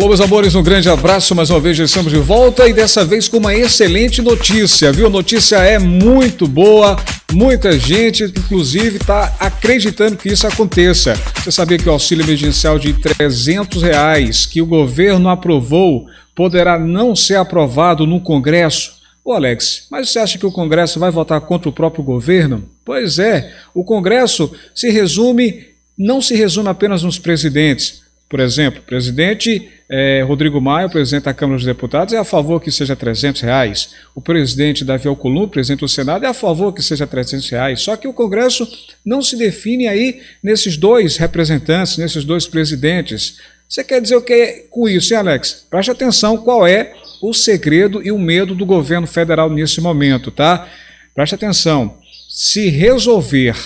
Alô, meus amores, um grande abraço. Mais uma vez já estamos de volta e dessa vez com uma excelente notícia, viu? Notícia é muito boa. Muita gente, inclusive, está acreditando que isso aconteça. Você sabia que o auxílio emergencial de 300 reais que o governo aprovou poderá não ser aprovado no Congresso? Ô Alex, mas você acha que o Congresso vai votar contra o próprio governo? Pois é, o Congresso se resume, não se resume apenas nos presidentes. Por exemplo, o presidente é, Rodrigo Maia, presidente da Câmara dos Deputados, é a favor que seja 300 reais. O presidente Davi Alcolum, presidente do Senado, é a favor que seja 300 reais. Só que o Congresso não se define aí nesses dois representantes, nesses dois presidentes. Você quer dizer o que é com isso, hein, Alex? Preste atenção qual é o segredo e o medo do governo federal nesse momento, tá? Preste atenção. Se resolver,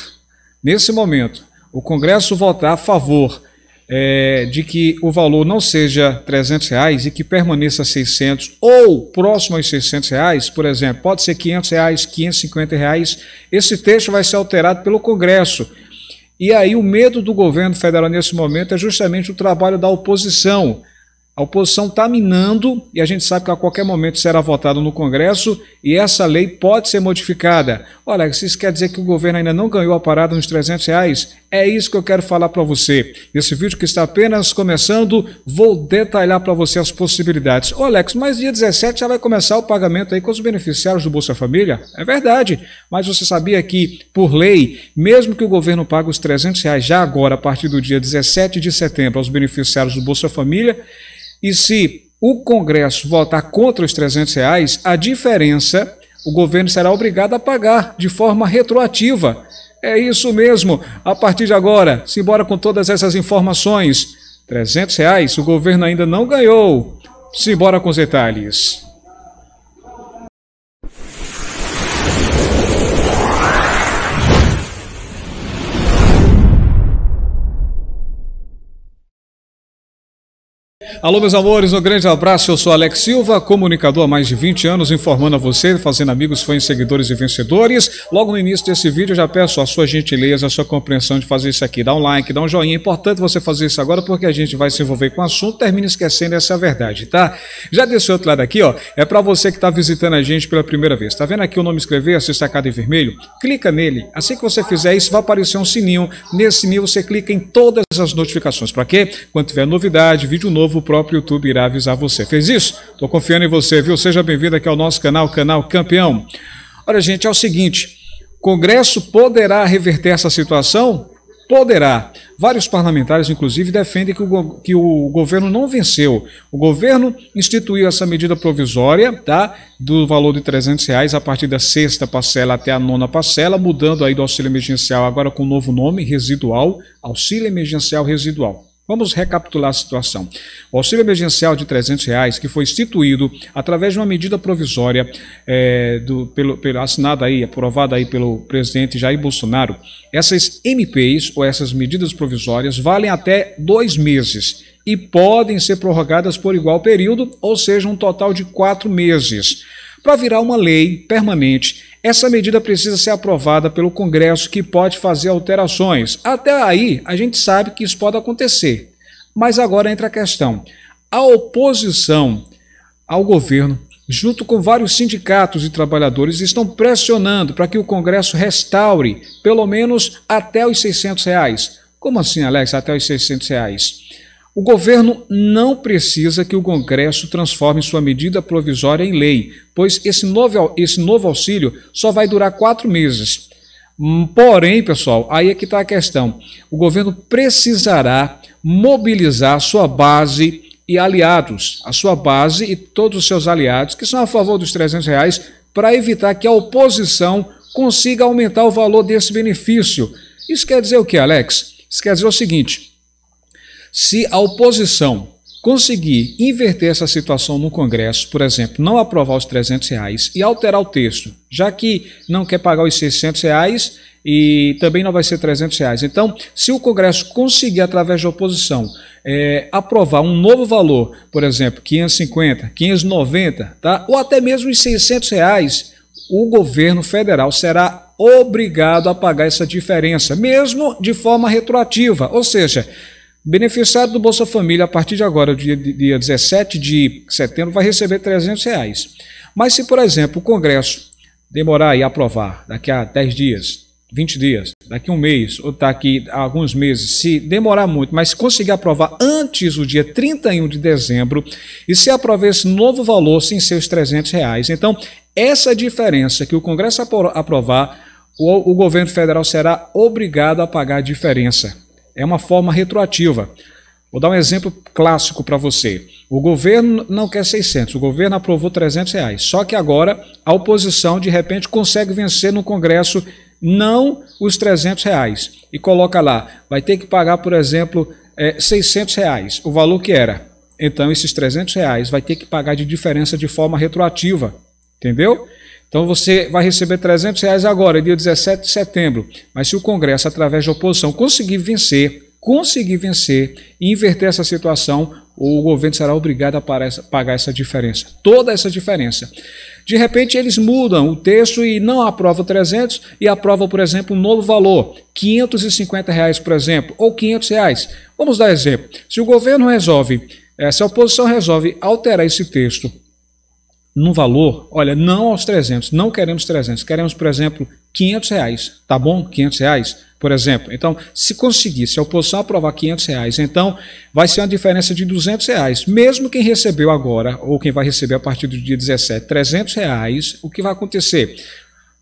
nesse momento, o Congresso votar a favor é, de que o valor não seja 300 reais e que permaneça 600 ou próximo aos 600 reais, por exemplo, pode ser 500 reais, 550 reais, esse texto vai ser alterado pelo Congresso. E aí o medo do governo federal nesse momento é justamente o trabalho da oposição. A oposição está minando e a gente sabe que a qualquer momento será votado no Congresso e essa lei pode ser modificada. Olha, isso quer dizer que o governo ainda não ganhou a parada nos 300 reais? É isso que eu quero falar para você. Nesse vídeo que está apenas começando, vou detalhar para você as possibilidades. Ô Alex, mas dia 17 já vai começar o pagamento aí com os beneficiários do Bolsa Família? É verdade, mas você sabia que, por lei, mesmo que o governo pague os 300 reais já agora, a partir do dia 17 de setembro, aos beneficiários do Bolsa Família, e se o Congresso votar contra os 300 reais, a diferença o governo será obrigado a pagar de forma retroativa é isso mesmo. A partir de agora, simbora com todas essas informações. 300 reais o governo ainda não ganhou. Simbora com os detalhes. Alô, meus amores, um grande abraço. Eu sou Alex Silva, comunicador há mais de 20 anos, informando a você, fazendo amigos, fãs, seguidores e vencedores. Logo no início desse vídeo, eu já peço a sua gentileza, a sua compreensão de fazer isso aqui. Dá um like, dá um joinha. É importante você fazer isso agora porque a gente vai se envolver com o assunto, termina esquecendo essa é a verdade, tá? Já desse outro lado aqui, ó, é para você que está visitando a gente pela primeira vez. Tá vendo aqui o nome escrever, se sacada em vermelho? Clica nele. Assim que você fizer isso, vai aparecer um sininho. Nesse sininho você clica em todas as notificações. Para quê? Quando tiver novidade, vídeo novo, próprio YouTube irá avisar você. Fez isso? Estou confiando em você, viu? Seja bem-vindo aqui ao nosso canal, Canal Campeão. Olha, gente, é o seguinte: Congresso poderá reverter essa situação? Poderá. Vários parlamentares, inclusive, defendem que o, que o governo não venceu. O governo instituiu essa medida provisória, tá? Do valor de 300 reais a partir da sexta parcela até a nona parcela, mudando aí do auxílio emergencial agora com um novo nome, residual, auxílio emergencial residual. Vamos recapitular a situação. O auxílio emergencial de R$ 300, reais, que foi instituído através de uma medida provisória é, do, pelo, pelo, assinada aí, aprovada aí pelo presidente Jair Bolsonaro, essas MPs, ou essas medidas provisórias, valem até dois meses e podem ser prorrogadas por igual período, ou seja, um total de quatro meses para virar uma lei permanente. Essa medida precisa ser aprovada pelo Congresso, que pode fazer alterações. Até aí, a gente sabe que isso pode acontecer. Mas agora entra a questão: a oposição ao governo, junto com vários sindicatos e trabalhadores, estão pressionando para que o Congresso restaure pelo menos até os 600 reais. Como assim, Alex, até os 600 reais? O governo não precisa que o Congresso transforme sua medida provisória em lei, pois esse novo, esse novo auxílio só vai durar quatro meses. Hum, porém, pessoal, aí é que está a questão: o governo precisará mobilizar sua base e aliados, a sua base e todos os seus aliados que são a favor dos 300 reais, para evitar que a oposição consiga aumentar o valor desse benefício. Isso quer dizer o que, Alex? Isso quer dizer o seguinte se a oposição conseguir inverter essa situação no Congresso, por exemplo, não aprovar os 300 reais e alterar o texto, já que não quer pagar os 600 reais e também não vai ser 300 reais. Então, se o Congresso conseguir, através da oposição, é, aprovar um novo valor, por exemplo, 550, 590, tá? ou até mesmo os 600 reais, o governo federal será obrigado a pagar essa diferença, mesmo de forma retroativa. Ou seja, Beneficiário do Bolsa Família, a partir de agora, dia, dia 17 de setembro, vai receber 300 reais. Mas se, por exemplo, o Congresso demorar e aprovar daqui a 10 dias, 20 dias, daqui um mês, ou daqui a alguns meses, se demorar muito, mas conseguir aprovar antes do dia 31 de dezembro, e se aprovar esse novo valor, sem seus 300 reais. Então, essa é diferença que o Congresso aprovar, o, o governo federal será obrigado a pagar a diferença. É uma forma retroativa. Vou dar um exemplo clássico para você. O governo não quer 600, o governo aprovou 300 reais. Só que agora a oposição, de repente, consegue vencer no Congresso não os 300 reais. E coloca lá, vai ter que pagar, por exemplo, é, 600 reais, o valor que era. Então, esses 300 reais vai ter que pagar de diferença de forma retroativa. Entendeu? Então você vai receber 300 reais agora, dia 17 de setembro. Mas se o Congresso, através da oposição, conseguir vencer, conseguir vencer e inverter essa situação, o governo será obrigado a pagar essa diferença, toda essa diferença. De repente, eles mudam o texto e não aprovam 300 e aprovam, por exemplo, um novo valor, 550 reais, por exemplo, ou 500 reais. Vamos dar exemplo. Se o governo resolve, se a oposição resolve alterar esse texto num valor, olha, não aos 300, não queremos 300, queremos, por exemplo, 500 reais, tá bom? 500 reais, por exemplo. Então, se conseguir, se a oposição aprovar 500 reais, então vai ser uma diferença de 200 reais. Mesmo quem recebeu agora, ou quem vai receber a partir do dia 17, 300 reais, o que vai acontecer?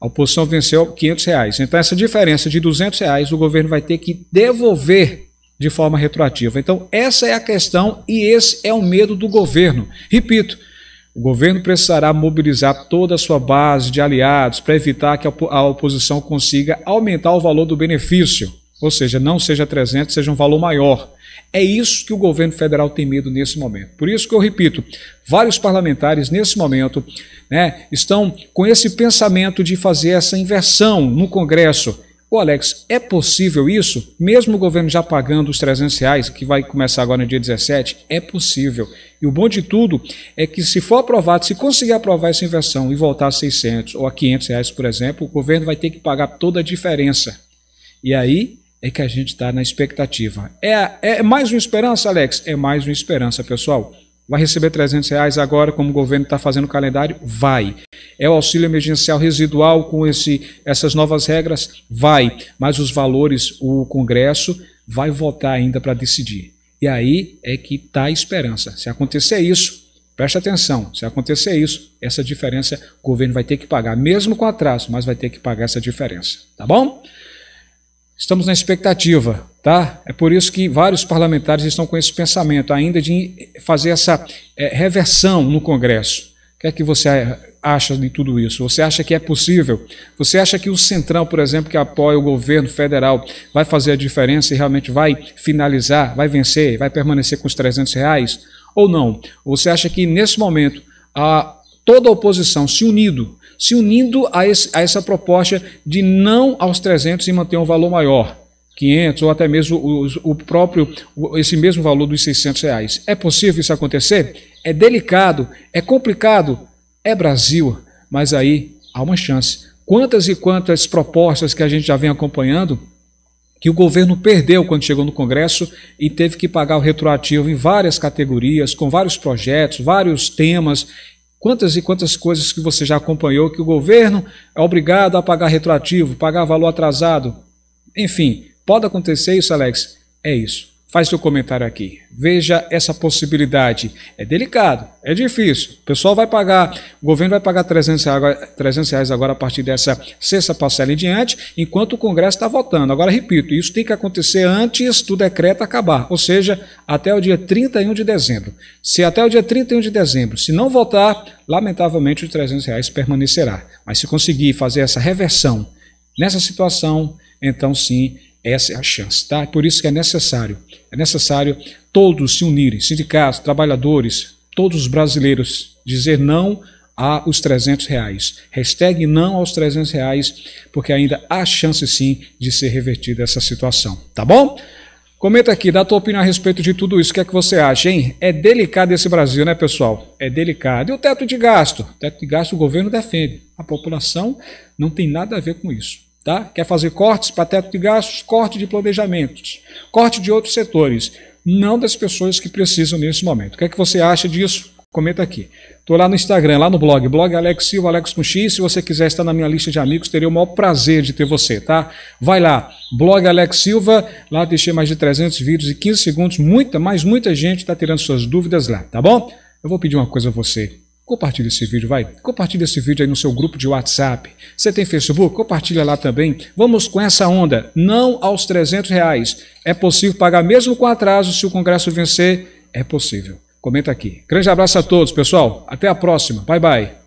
A oposição venceu 500 reais. Então, essa diferença de 200 reais, o governo vai ter que devolver de forma retroativa. Então, essa é a questão e esse é o medo do governo. Repito, o governo precisará mobilizar toda a sua base de aliados para evitar que a oposição consiga aumentar o valor do benefício, ou seja, não seja 300, seja um valor maior. É isso que o governo federal tem medo nesse momento. Por isso que eu repito, vários parlamentares nesse momento né, estão com esse pensamento de fazer essa inversão no Congresso Ô Alex, é possível isso? Mesmo o governo já pagando os 300 reais, que vai começar agora no dia 17, é possível. E o bom de tudo é que se for aprovado, se conseguir aprovar essa inversão e voltar a 600 ou a 500 reais, por exemplo, o governo vai ter que pagar toda a diferença. E aí é que a gente está na expectativa. É, é mais uma esperança, Alex? É mais uma esperança, pessoal. Vai receber 300 reais agora, como o governo está fazendo o calendário? Vai é o auxílio emergencial residual com esse, essas novas regras? Vai, mas os valores o Congresso vai votar ainda para decidir. E aí é que está a esperança. Se acontecer isso, preste atenção, se acontecer isso, essa diferença o governo vai ter que pagar, mesmo com atraso, mas vai ter que pagar essa diferença, tá bom? Estamos na expectativa, tá? É por isso que vários parlamentares estão com esse pensamento ainda de fazer essa é, reversão no Congresso. O que é que você acha de tudo isso? Você acha que é possível? Você acha que o Centrão, por exemplo, que apoia o governo federal, vai fazer a diferença e realmente vai finalizar, vai vencer, vai permanecer com os 300 reais? Ou não? Você acha que nesse momento a, toda a oposição se unindo, se unindo a, esse, a essa proposta de não aos 300 e manter um valor maior? 500 ou até mesmo o, o próprio, esse mesmo valor dos 600 reais. É possível isso acontecer? É delicado, é complicado, é Brasil, mas aí há uma chance. Quantas e quantas propostas que a gente já vem acompanhando que o governo perdeu quando chegou no Congresso e teve que pagar o retroativo em várias categorias, com vários projetos, vários temas. Quantas e quantas coisas que você já acompanhou que o governo é obrigado a pagar retroativo, pagar valor atrasado. Enfim, Pode acontecer isso, Alex? É isso. Faz seu comentário aqui. Veja essa possibilidade. É delicado, é difícil. O pessoal vai pagar, o governo vai pagar 300 reais, 300 reais agora a partir dessa sexta parcela em diante, enquanto o Congresso está votando. Agora, repito, isso tem que acontecer antes do decreto acabar, ou seja, até o dia 31 de dezembro. Se até o dia 31 de dezembro, se não votar, lamentavelmente os 300 reais permanecerá. Mas se conseguir fazer essa reversão nessa situação, então sim essa é a chance, tá? Por isso que é necessário, é necessário todos se unirem, sindicatos, trabalhadores, todos os brasileiros, dizer não aos 300 reais. Hashtag não aos 300 reais, porque ainda há chance sim de ser revertida essa situação, tá bom? Comenta aqui, dá a tua opinião a respeito de tudo isso. O que é que você acha, hein? É delicado esse Brasil, né, pessoal? É delicado. E o teto de gasto? O teto de gasto o governo defende. A população não tem nada a ver com isso. Tá? Quer fazer cortes para teto de gastos, corte de planejamentos, corte de outros setores, não das pessoas que precisam nesse momento. O que é que você acha disso? Comenta aqui. Estou lá no Instagram, lá no blog, blog Alex Silva, Alex com X. Se você quiser estar na minha lista de amigos, teria o maior prazer de ter você, tá? Vai lá, blog Alex Silva, lá deixei mais de 300 vídeos e 15 segundos. Muita, mas muita gente está tirando suas dúvidas lá, tá bom? Eu vou pedir uma coisa a você. Compartilhe esse vídeo, vai. Compartilhe esse vídeo aí no seu grupo de WhatsApp. Você tem Facebook? Compartilha lá também. Vamos com essa onda. Não aos 300 reais. É possível pagar mesmo com atraso se o Congresso vencer? É possível. Comenta aqui. Grande abraço a todos, pessoal. Até a próxima. Bye, bye.